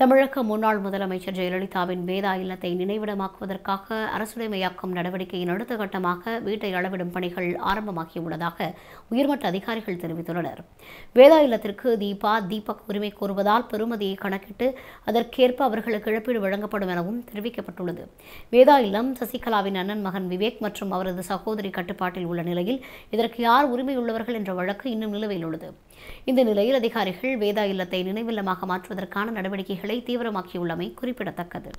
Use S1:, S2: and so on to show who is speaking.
S1: தமிழக முன்னாள் முதலமைச்சர் ஜெயலலிதாவின் வேதா இல்லத்தை நினைவிடமாக்குவதற்காக அரசுடைமையாக்கும் நடவடிக்கையின் அடுத்த கட்டமாக வீட்டை அளவிடும் பணிகள் ஆரம்பமாகியுள்ளதாக உயர்மட்ட அதிகாரிகள் தெரிவித்துள்ளனர் வேதா இல்லத்திற்கு தீபா தீபக் உரிமை கோருவதால் பெறுமதியை கணக்கிட்டு அதற்கேற்ப அவர்களுக்கு இழப்பீடு வழங்கப்படும் எனவும் தெரிவிக்கப்பட்டுள்ளது வேதா இல்லம் சசிகலாவின் அண்ணன் மகன் விவேக் மற்றும் அவரது சகோதரி கட்டுப்பாட்டில் உள்ள நிலையில் இதற்கு யார் உரிமையுள்ளவர்கள் என்ற வழக்கு இன்னும் நிலுவையில் உள்ளது இந்த நிலையில் அதிகாரிகள் வேதா இல்லத்தை நினைவில்லமாக மாற்றுவதற்கான நடவடிக்கைகள் பணிகளை தீவிரமாக்கியுள்ளமை குறிப்பிடத்தக்கது